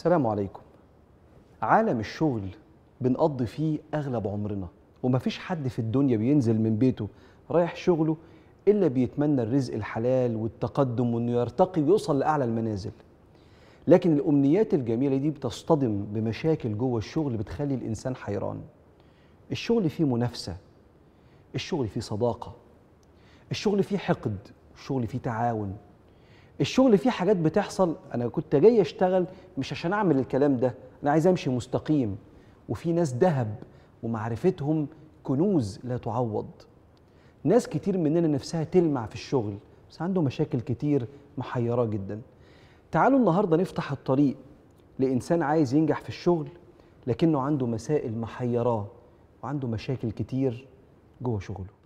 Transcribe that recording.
السلام عليكم عالم الشغل بنقضي فيه اغلب عمرنا ومفيش حد في الدنيا بينزل من بيته رايح شغله الا بيتمنى الرزق الحلال والتقدم وانه يرتقي ويوصل لاعلى المنازل لكن الامنيات الجميله دي بتصطدم بمشاكل جوه الشغل بتخلي الانسان حيران الشغل فيه منافسه الشغل فيه صداقه الشغل فيه حقد الشغل فيه تعاون الشغل فيه حاجات بتحصل انا كنت جاي اشتغل مش عشان اعمل الكلام ده انا عايز امشي مستقيم وفي ناس ذهب ومعرفتهم كنوز لا تعوض ناس كتير مننا نفسها تلمع في الشغل بس عنده مشاكل كتير محيراه جدا تعالوا النهارده نفتح الطريق لانسان عايز ينجح في الشغل لكنه عنده مسائل محيراه وعنده مشاكل كتير جوه شغله